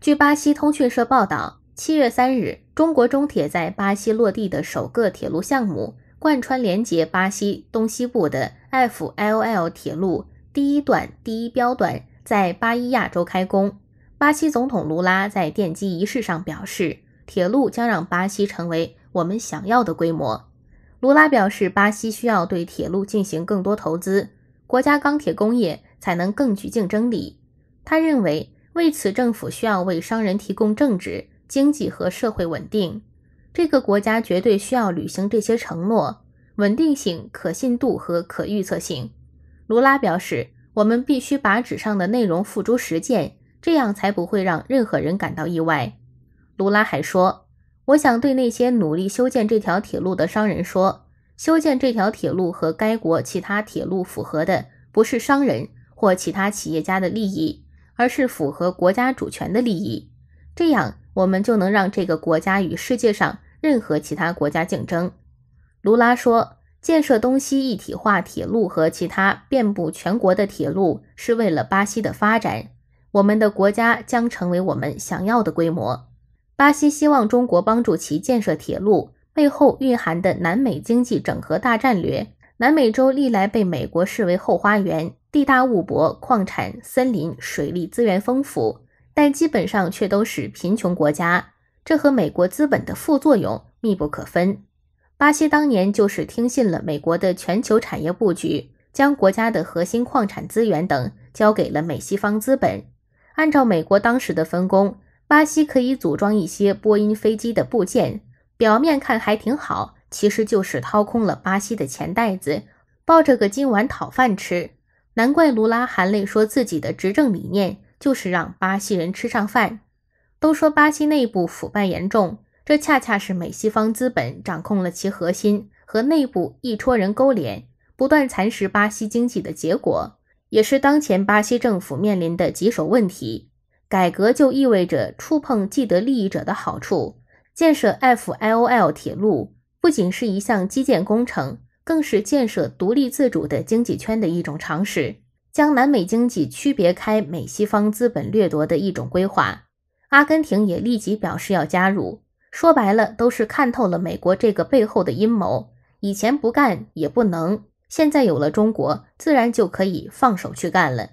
据巴西通讯社报道，七月三日，中国中铁在巴西落地的首个铁路项目——贯穿连接巴西东西部的 F L L 铁路第一段第一标段在巴伊亚州开工。巴西总统卢拉在奠基仪式上表示，铁路将让巴西成为我们想要的规模。卢拉表示，巴西需要对铁路进行更多投资，国家钢铁工业才能更具竞争力。他认为。为此，政府需要为商人提供政治、经济和社会稳定。这个国家绝对需要履行这些承诺：稳定性、可信度和可预测性。卢拉表示：“我们必须把纸上的内容付诸实践，这样才不会让任何人感到意外。”卢拉还说：“我想对那些努力修建这条铁路的商人说，修建这条铁路和该国其他铁路符合的，不是商人或其他企业家的利益。”而是符合国家主权的利益，这样我们就能让这个国家与世界上任何其他国家竞争。卢拉说：“建设东西一体化铁路和其他遍布全国的铁路是为了巴西的发展，我们的国家将成为我们想要的规模。”巴西希望中国帮助其建设铁路，背后蕴含的南美经济整合大战略。南美洲历来被美国视为后花园。地大物博，矿产、森林、水利资源丰富，但基本上却都是贫穷国家。这和美国资本的副作用密不可分。巴西当年就是听信了美国的全球产业布局，将国家的核心矿产资源等交给了美西方资本。按照美国当时的分工，巴西可以组装一些波音飞机的部件，表面看还挺好，其实就是掏空了巴西的钱袋子，抱着个金碗讨饭吃。难怪卢拉含泪说自己的执政理念就是让巴西人吃上饭。都说巴西内部腐败严重，这恰恰是美西方资本掌控了其核心和内部一撮人勾连，不断蚕食巴西经济的结果，也是当前巴西政府面临的棘手问题。改革就意味着触碰既得利益者的好处。建设 F I O L 铁路不仅是一项基建工程。更是建设独立自主的经济圈的一种常识，将南美经济区别开美西方资本掠夺的一种规划。阿根廷也立即表示要加入。说白了，都是看透了美国这个背后的阴谋。以前不干也不能，现在有了中国，自然就可以放手去干了。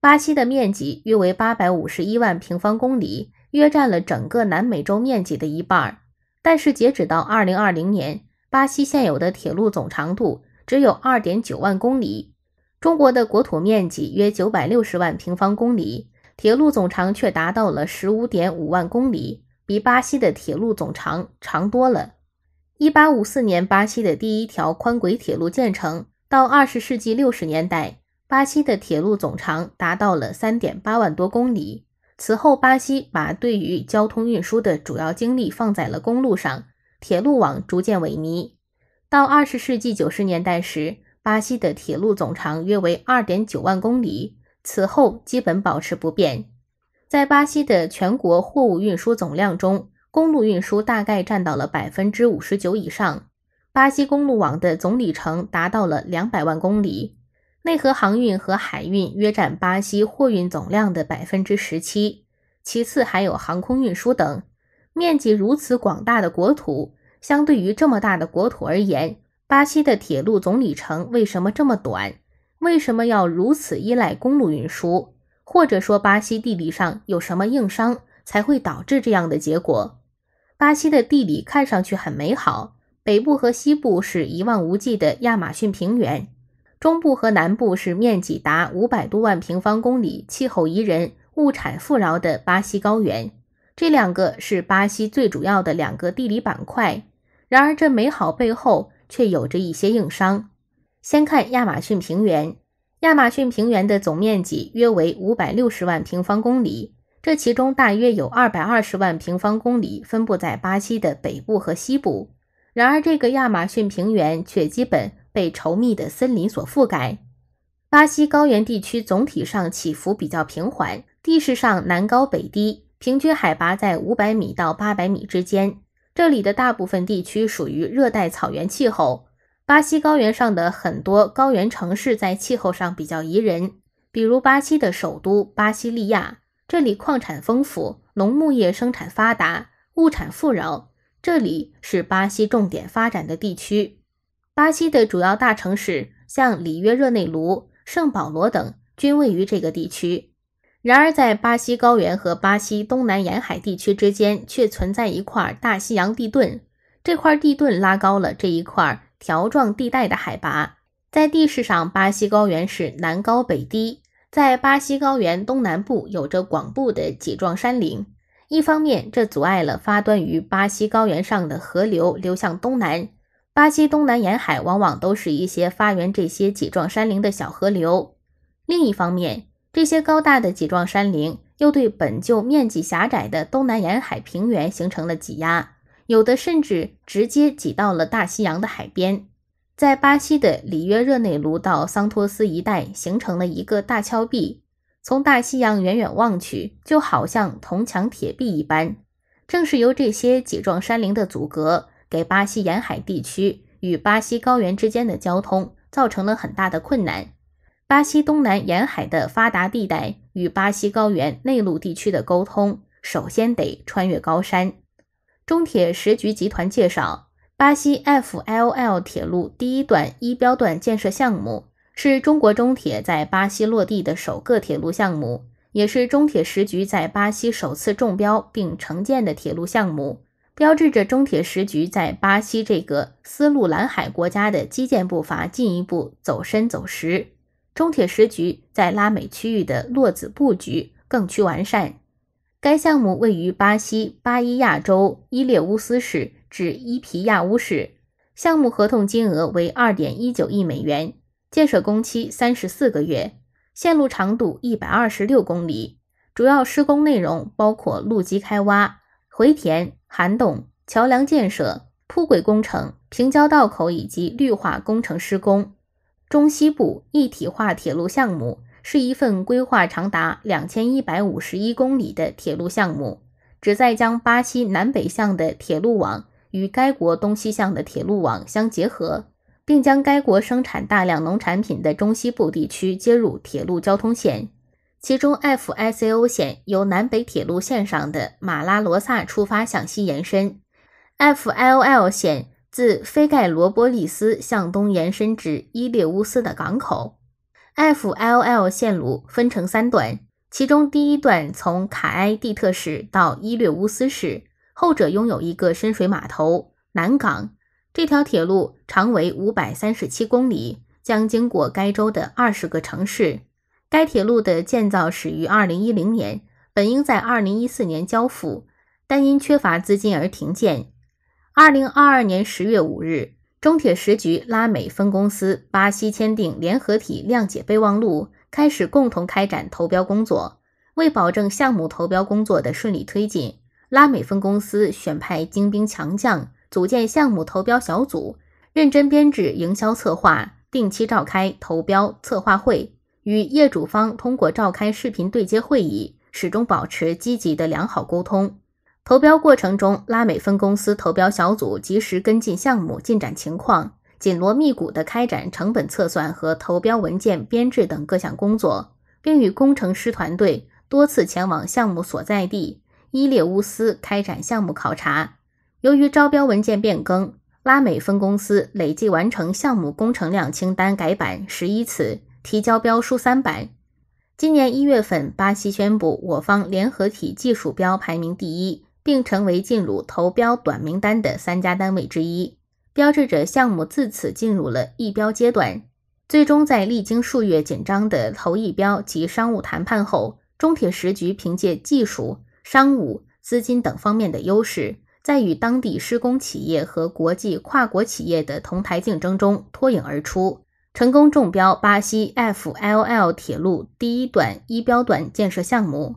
巴西的面积约为八百五十一万平方公里，约占了整个南美洲面积的一半。但是截止到二零二零年。巴西现有的铁路总长度只有二点九万公里，中国的国土面积约九百六十万平方公里，铁路总长却达到了十五点五万公里，比巴西的铁路总长长多了。一八五四年，巴西的第一条宽轨铁路建成，到二十世纪六十年代，巴西的铁路总长达到了三点八万多公里。此后，巴西把对于交通运输的主要精力放在了公路上。铁路网逐渐萎靡，到二十世纪九十年代时，巴西的铁路总长约为二点九万公里，此后基本保持不变。在巴西的全国货物运输总量中，公路运输大概占到了百分之五十九以上。巴西公路网的总里程达到了两百万公里，内河航运和海运约占巴西货运总量的百分之十七，其次还有航空运输等。面积如此广大的国土，相对于这么大的国土而言，巴西的铁路总里程为什么这么短？为什么要如此依赖公路运输？或者说，巴西地理上有什么硬伤才会导致这样的结果？巴西的地理看上去很美好，北部和西部是一望无际的亚马逊平原，中部和南部是面积达五百多万平方公里、气候宜人、物产富饶的巴西高原。这两个是巴西最主要的两个地理板块。然而，这美好背后却有着一些硬伤。先看亚马逊平原，亚马逊平原的总面积约为五百六十万平方公里，这其中大约有二百二十万平方公里分布在巴西的北部和西部。然而，这个亚马逊平原却基本被稠密的森林所覆盖。巴西高原地区总体上起伏比较平缓，地势上南高北低。平均海拔在五百米到八百米之间，这里的大部分地区属于热带草原气候。巴西高原上的很多高原城市在气候上比较宜人，比如巴西的首都巴西利亚。这里矿产丰富，农牧业生产发达，物产富饶。这里是巴西重点发展的地区。巴西的主要大城市，像里约热内卢、圣保罗等，均位于这个地区。然而，在巴西高原和巴西东南沿海地区之间却存在一块大西洋地盾。这块地盾拉高了这一块条状地带的海拔。在地势上，巴西高原是南高北低。在巴西高原东南部有着广布的脊状山林，一方面，这阻碍了发端于巴西高原上的河流流向东南。巴西东南沿海往往都是一些发源这些脊状山林的小河流。另一方面，这些高大的脊状山林又对本就面积狭窄的东南沿海平原形成了挤压，有的甚至直接挤到了大西洋的海边。在巴西的里约热内卢到桑托斯一带形成了一个大峭壁，从大西洋远远望去，就好像铜墙铁壁一般。正是由这些脊状山林的阻隔，给巴西沿海地区与巴西高原之间的交通造成了很大的困难。巴西东南沿海的发达地带与巴西高原内陆地区的沟通，首先得穿越高山。中铁十局集团介绍，巴西 F L L 铁路第一段一标段建设项目是中国中铁在巴西落地的首个铁路项目，也是中铁十局在巴西首次中标并承建的铁路项目，标志着中铁十局在巴西这个丝路蓝海国家的基建步伐进一步走深走实。中铁十局在拉美区域的落子布局更趋完善。该项目位于巴西巴伊亚州伊列乌斯市至伊皮亚乌市，项目合同金额为二点一九亿美元，建设工期三十四个月，线路长度一百二十六公里。主要施工内容包括路基开挖、回填、涵洞、桥梁建设、铺轨工程、平交道口以及绿化工程施工。中西部一体化铁路项目是一份规划长达两千一百五十一公里的铁路项目，旨在将巴西南北向的铁路网与该国东西向的铁路网相结合，并将该国生产大量农产品的中西部地区接入铁路交通线。其中，FICO 线由南北铁路线上的马拉罗萨出发向西延伸，FIOL 线。自菲盖罗波利斯向东延伸至伊列乌斯的港口，F L L 线路分成三段，其中第一段从卡埃蒂特市到伊略乌斯市，后者拥有一个深水码头南港。这条铁路长为五百三十七公里，将经过该州的二十个城市。该铁路的建造始于二零一零年，本应在二零一四年交付，但因缺乏资金而停建。二零二二年十月五日，中铁十局拉美分公司巴西签订联合体谅解备忘录，开始共同开展投标工作。为保证项目投标工作的顺利推进，拉美分公司选派精兵强将，组建项目投标小组，认真编制营销策划，定期召开投标策划会，与业主方通过召开视频对接会议，始终保持积极的良好沟通。投标过程中，拉美分公司投标小组及时跟进项目进展情况，紧锣密鼓地开展成本测算和投标文件编制等各项工作，并与工程师团队多次前往项目所在地伊列乌斯开展项目考察。由于招标文件变更，拉美分公司累计完成项目工程量清单改版十一次，提交标书三版。今年一月份，巴西宣布我方联合体技术标排名第一。并成为进入投标短名单的三家单位之一，标志着项目自此进入了议标阶段。最终，在历经数月紧张的投议标及商务谈判后，中铁十局凭借技术、商务、资金等方面的优势，在与当地施工企业和国际跨国企业的同台竞争中脱颖而出，成功中标巴西 F L L 铁路第一段一标段建设项目。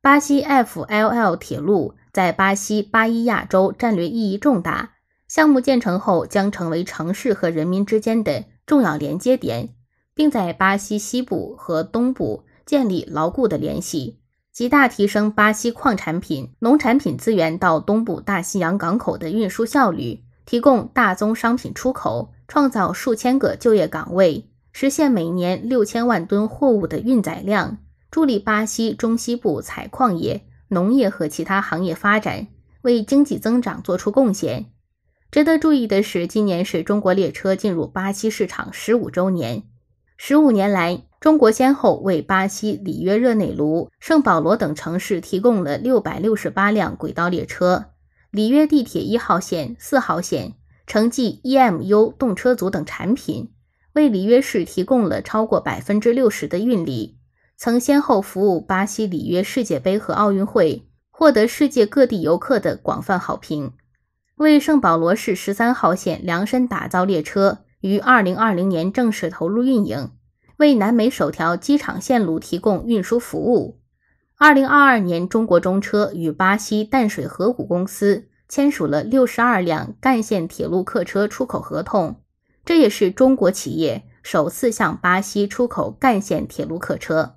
巴西 F L L 铁路。在巴西巴伊亚州，战略意义重大。项目建成后，将成为城市和人民之间的重要连接点，并在巴西西部和东部建立牢固的联系，极大提升巴西矿产品、农产品资源到东部大西洋港口的运输效率，提供大宗商品出口，创造数千个就业岗位，实现每年六千万吨货物的运载量，助力巴西中西部采矿业。农业和其他行业发展为经济增长做出贡献。值得注意的是，今年是中国列车进入巴西市场十五周年。十五年来，中国先后为巴西里约热内卢、圣保罗等城市提供了六百六十八辆轨道列车、里约地铁一号线、四号线城际 EMU 动车组等产品，为里约市提供了超过百分之六十的运力。曾先后服务巴西里约世界杯和奥运会，获得世界各地游客的广泛好评。为圣保罗市十三号线量身打造列车，于二零二零年正式投入运营，为南美首条机场线路提供运输服务。二零二二年，中国中车与巴西淡水河谷公司签署了六十二辆干线铁路客车出口合同，这也是中国企业首次向巴西出口干线铁路客车。